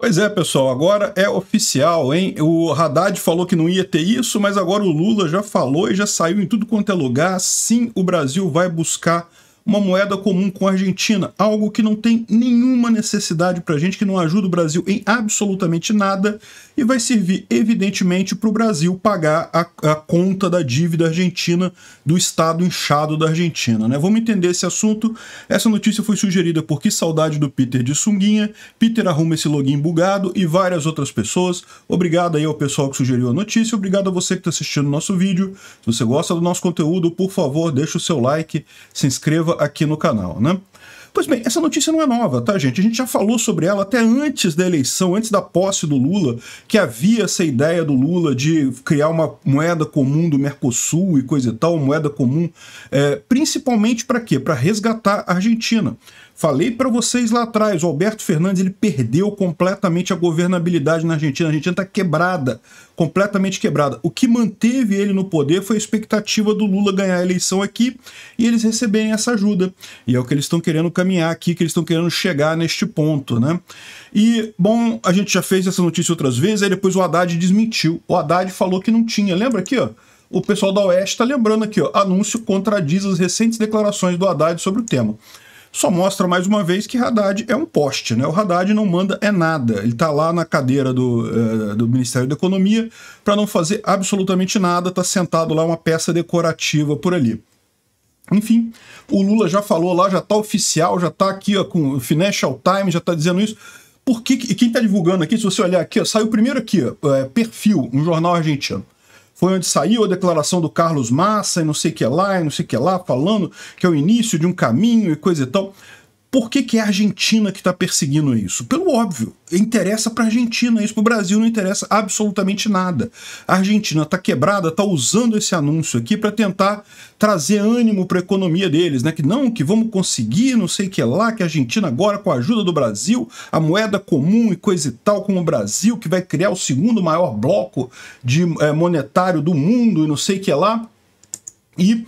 Pois é, pessoal, agora é oficial, hein? O Haddad falou que não ia ter isso, mas agora o Lula já falou e já saiu em tudo quanto é lugar. Sim, o Brasil vai buscar uma moeda comum com a Argentina, algo que não tem nenhuma necessidade para a gente, que não ajuda o Brasil em absolutamente nada e vai servir, evidentemente, para o Brasil pagar a, a, conta da dívida argentina, do Estado inchado da Argentina. Né? Vamos entender esse assunto. Essa notícia foi sugerida por Que Saudade do Peter de Sunguinha, Peter arruma esse login bugado e várias outras pessoas. Obrigado aí ao pessoal que sugeriu a notícia, obrigado a você que está assistindo o nosso vídeo. Se você gosta do nosso conteúdo, por favor, deixe o seu like, se inscreva aqui no canal, né? Pois bem, essa notícia não é nova, tá, gente? A gente já falou sobre ela até antes da eleição, antes da posse do Lula, que havia essa ideia do Lula de criar uma moeda comum do Mercosul e coisa e tal, moeda comum, é, principalmente para quê? Para resgatar a Argentina. Falei para vocês lá atrás, o Alberto Fernandes ele perdeu completamente a governabilidade na Argentina. A Argentina está quebrada, completamente quebrada. O que manteve ele no poder foi a expectativa do Lula ganhar a eleição aqui e eles receberem essa ajuda. E é o que eles estão querendo caminhar aqui, que eles estão querendo chegar neste ponto, né? E, bom, a gente já fez essa notícia outras vezes, aí depois o Haddad desmentiu. O Haddad falou que não tinha. Lembra aqui, ó? O pessoal da Oeste está lembrando aqui, ó. Anúncio contradiz as recentes declarações do Haddad sobre o tema só mostra mais uma vez que Haddad é um poste, né? O Haddad não manda é nada. Ele está lá na cadeira do, uh, do Ministério da Economia para não fazer absolutamente nada, Tá sentado lá uma peça decorativa por ali. Enfim, o Lula já falou lá, já tá oficial, já tá aqui ó, com o Financial Times, já tá dizendo isso. Por que, quem tá divulgando aqui, se você olhar aqui, ó, saiu primeiro aqui, ó, é, Perfil, um jornal argentino foi onde saiu a declaração do Carlos Massa e não sei o que lá, e não sei o que lá, falando que é o início de um caminho e coisa e tal. Por que, que é a Argentina que está perseguindo isso? Pelo óbvio, interessa para a Argentina, isso para o Brasil não interessa absolutamente nada. A Argentina está quebrada, está usando esse anúncio aqui para tentar trazer ânimo para a economia deles, né? Que não, que vamos conseguir, não sei o que lá, que a Argentina agora, com a ajuda do Brasil, a moeda comum e coisa e tal, com o Brasil, que vai criar o segundo maior bloco de, é, monetário do mundo e não sei o que lá. E uh,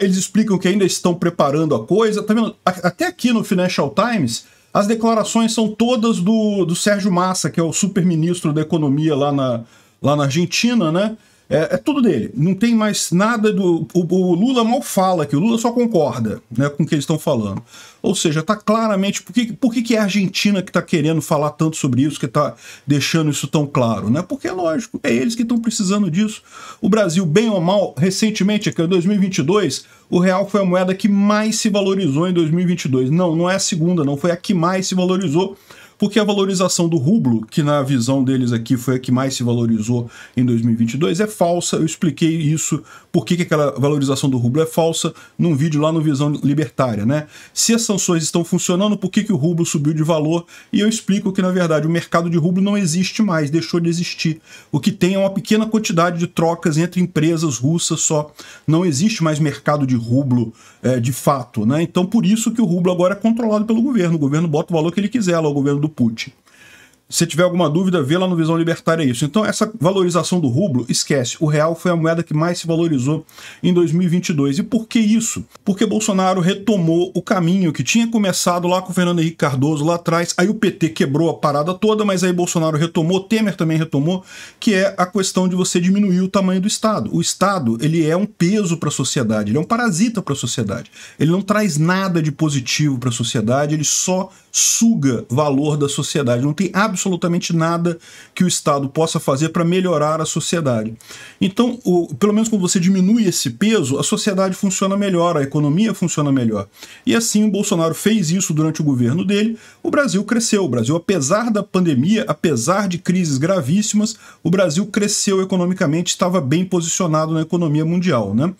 eles explicam que ainda estão preparando a coisa. Tá vendo? Até aqui no Financial Times, as declarações são todas do, do Sérgio Massa, que é o super-ministro da Economia lá na, lá na Argentina, né? É, é, tudo dele. Não tem mais nada do. O, o, Lula mal fala que o Lula só concorda né, com o que eles estão falando. Ou seja, está claramente. Por que, por que, que é a Argentina que está querendo falar tanto sobre isso, que está deixando isso tão claro? Né? Porque é lógico, é eles que estão precisando disso. O Brasil, bem ou mal, recentemente, aqui em 2022, o real foi a moeda que mais se valorizou em 2022. Não, não é a segunda, não. Foi a que mais se valorizou porque a valorização do rublo, que na visão deles aqui foi a que mais se valorizou em 2022, é falsa. Eu expliquei isso, por que aquela valorização do rublo é falsa, num vídeo lá no Visão Libertária, né? Se as sanções estão funcionando, por que, que o rublo subiu de valor? E eu explico que, na verdade, o mercado de rublo não existe mais, deixou de existir. O que tem é uma pequena quantidade de trocas entre empresas russas só. Não existe mais mercado de rublo é, de fato, né? Então, por isso que o rublo agora é controlado pelo governo. O governo bota o valor que ele quiser, lá, o governo do Putin. Se tiver alguma dúvida, vê lá no Visão Libertária isso. Então, essa valorização do rublo, esquece. O real foi a moeda que mais se valorizou em 2022. E por que isso? Porque Bolsonaro retomou o caminho que tinha começado lá com o Fernando Henrique Cardoso lá atrás. Aí o PT quebrou a parada toda, mas aí Bolsonaro retomou, Temer também retomou, que é a questão de você diminuir o tamanho do Estado. O Estado, ele é um peso para a sociedade, ele é um parasita para a sociedade. Ele não traz nada de positivo para a sociedade, ele só suga valor da sociedade. Não tem absolutamente nada que o Estado possa fazer para melhorar a sociedade. Então, o, pelo menos quando você diminui esse peso, a sociedade funciona melhor, a economia funciona melhor. E assim o Bolsonaro fez isso durante o governo dele, o Brasil cresceu. O Brasil, apesar da pandemia, apesar de crises gravíssimas, o Brasil cresceu economicamente, estava bem posicionado na economia mundial. Né?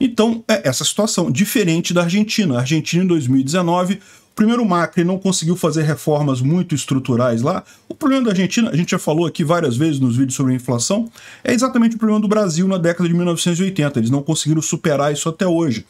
Então, é essa situação, diferente da Argentina. A Argentina, em 2019, Primeiro, o Macri não conseguiu fazer reformas muito estruturais lá. O problema da Argentina, a gente já falou aqui várias vezes nos vídeos sobre a inflação, é exatamente o problema do Brasil na década de 1980. Eles não conseguiram superar isso até hoje,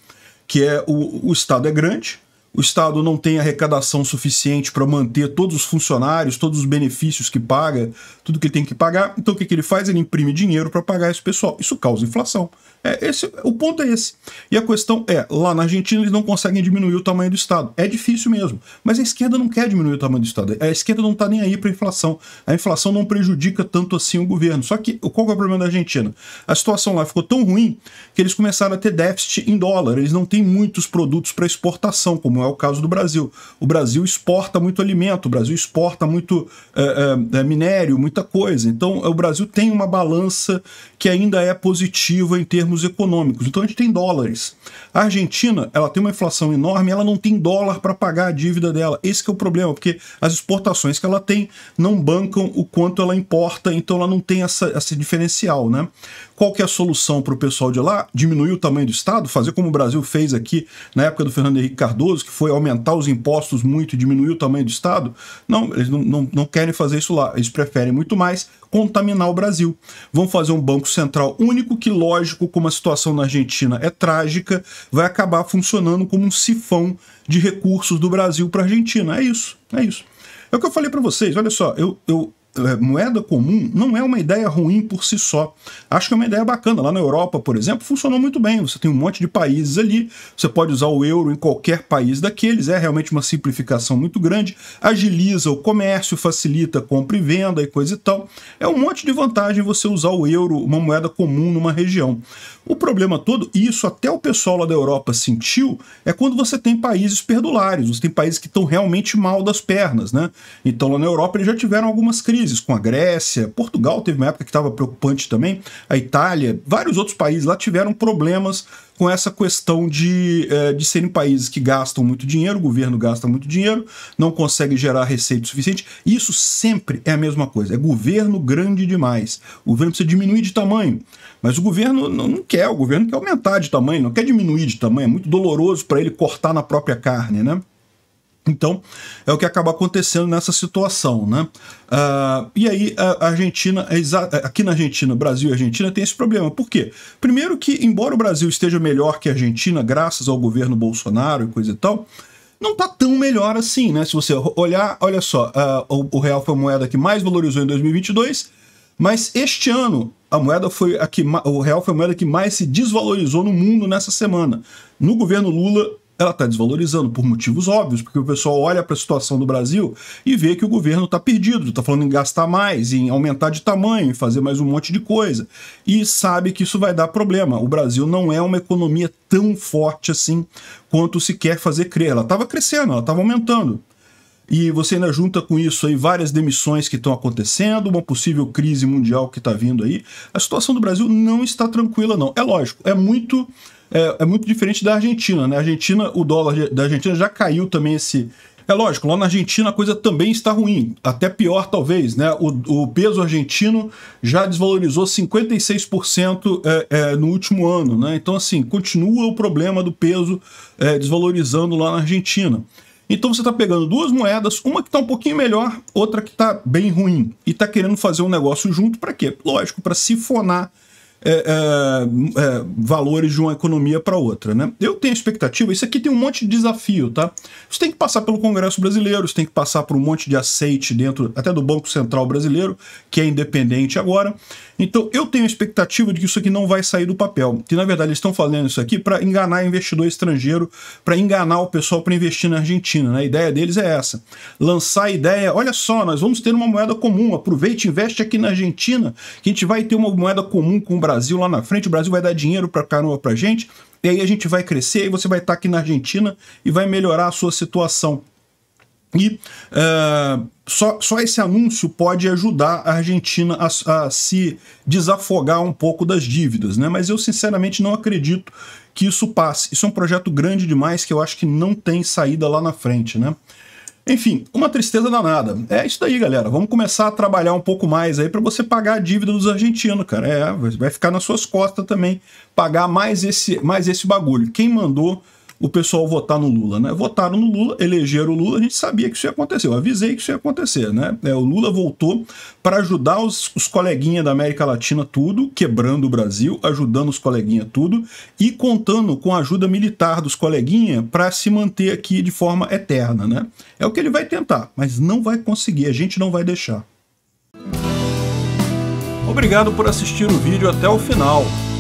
que é o, o Estado é grande, o Estado não tem arrecadação suficiente para manter todos os funcionários, todos os benefícios que paga, tudo que ele tem que pagar. Então o que, que ele faz? Ele imprime dinheiro para pagar esse pessoal. Isso causa inflação. É, esse, o ponto é esse. E a questão é: lá na Argentina eles não conseguem diminuir o tamanho do Estado. É difícil mesmo. Mas a esquerda não quer diminuir o tamanho do Estado. A esquerda não está nem aí para inflação. A inflação não prejudica tanto assim o governo. Só que qual é o problema da Argentina? A situação lá ficou tão ruim que eles começaram a ter déficit em dólar. Eles não têm muitos produtos para exportação, como é o caso do Brasil. O Brasil exporta muito alimento, o Brasil exporta muito é, é, é, minério, muita coisa. Então, o Brasil tem uma balança que ainda é positiva em termos econômicos. Então, a gente tem dólares. A Argentina, ela tem uma inflação enorme, ela não tem dólar para pagar a dívida dela. Esse é o problema, porque as exportações que ela tem não bancam o quanto ela importa, então ela não tem essa, esse diferencial, né? Qual que é a solução para o pessoal de lá? Diminuir o tamanho do Estado? Fazer como o Brasil fez aqui na época do Fernando Henrique Cardoso, que foi aumentar os impostos muito e diminuir o tamanho do Estado. Não, eles não, não, não querem fazer isso lá. Eles preferem muito mais contaminar o Brasil. Vão fazer um banco central único que, lógico, como a situação na Argentina é trágica, vai acabar funcionando como um sifão de recursos do Brasil para a Argentina. É isso, é isso. É o que eu falei para vocês. Olha só, eu, eu é, moeda comum não é uma ideia ruim por si só. Acho que é uma ideia bacana. Lá na Europa, por exemplo, funcionou muito bem. Você tem um monte de países ali, você pode usar o euro em qualquer país daqueles, é realmente uma simplificação muito grande, agiliza o comércio, facilita a compra e venda e coisa e tal. É um monte de vantagem você usar o euro, uma moeda comum numa região. O problema todo, e isso até o pessoal lá da Europa sentiu, é quando você tem países perdulares, você tem países que estão realmente mal das pernas, né? Então lá na Europa eles já tiveram algumas crises países, com a Grécia, Portugal teve uma época que estava preocupante também, a Itália, vários outros países lá tiveram problemas com essa questão de, eh, de serem países que gastam muito dinheiro, o governo gasta muito dinheiro, não consegue gerar receita suficiente. Isso sempre é a mesma coisa. É governo grande demais. O governo precisa diminuir de tamanho. Mas o governo não quer, o governo quer aumentar de tamanho, não quer diminuir de tamanho. É muito doloroso para ele cortar na própria carne, né? Então, é o que acaba acontecendo nessa situação, né? Uh, e aí, a Argentina, é aqui na Argentina, Brasil e Argentina tem esse problema. Por quê? Primeiro que, embora o Brasil esteja melhor que a Argentina, graças ao governo Bolsonaro e coisa e tal, não tá tão melhor assim, né? Se você olhar, olha só, uh, o, real foi a moeda que mais valorizou em 2022, mas este ano a moeda foi a que, o real foi a moeda que mais se desvalorizou no mundo nessa semana. No governo Lula, ela está desvalorizando por motivos óbvios, porque o pessoal olha para a situação do Brasil e vê que o governo está perdido, está falando em gastar mais, em aumentar de tamanho, em fazer mais um monte de coisa, e sabe que isso vai dar problema. O Brasil não é uma economia tão forte assim quanto se quer fazer crer. Ela estava crescendo, ela estava aumentando, e você ainda junta com isso aí várias demissões que estão acontecendo, uma possível crise mundial que está vindo aí. A situação do Brasil não está tranquila, não. É lógico, é muito é, é muito diferente da Argentina, né? A Argentina, o dólar da Argentina já caiu também esse, é lógico, lá na Argentina a coisa também está ruim, até pior talvez, né? O, o peso argentino já desvalorizou 56% é, é, no último ano, né? Então, assim, continua o problema do peso é, desvalorizando lá na Argentina. Então você está pegando duas moedas, uma que está um pouquinho melhor, outra que está bem ruim, e está querendo fazer um negócio junto para quê? Lógico, para sifonar é, é, é, valores de uma economia para outra. Né? Eu tenho expectativa, isso aqui tem um monte de desafio, tá? Isso tem que passar pelo Congresso Brasileiro, isso tem que passar por um monte de aceite dentro, até do Banco Central Brasileiro, que é independente agora. Então eu tenho expectativa de que isso aqui não vai sair do papel. Que na verdade eles estão fazendo isso aqui para enganar investidor estrangeiro, para enganar o pessoal para investir na Argentina. Né? A ideia deles é essa: lançar a ideia, olha só, nós vamos ter uma moeda comum, aproveite, investe aqui na Argentina, que a gente vai ter uma moeda comum com o Brasil Brasil lá na frente, o Brasil vai dar dinheiro pra Canoa para gente, e aí a gente vai crescer, e você vai estar tá aqui na Argentina e vai melhorar a sua situação. E uh, só, só esse anúncio pode ajudar a Argentina a, a, se desafogar um pouco das dívidas, né? Mas eu sinceramente não acredito que isso passe. Isso é um projeto grande demais que eu acho que não tem saída lá na frente, né? Enfim, uma tristeza danada. É isso daí, galera. Vamos começar a trabalhar um pouco mais aí para você pagar a dívida dos argentinos, cara. É, vai ficar nas suas costas também pagar mais esse, mais esse bagulho. Quem mandou o pessoal votar no Lula, né? Votaram no Lula, elegeram o Lula, a gente sabia que isso ia acontecer, eu avisei que isso ia acontecer, né? É, o Lula voltou para ajudar os, os coleguinhas da América Latina tudo, quebrando o Brasil, ajudando os coleguinhas tudo e contando com a ajuda militar dos coleguinhas para se manter aqui de forma eterna, né? É o que ele vai tentar, mas não vai conseguir, a gente não vai deixar. Obrigado por assistir o vídeo até o final.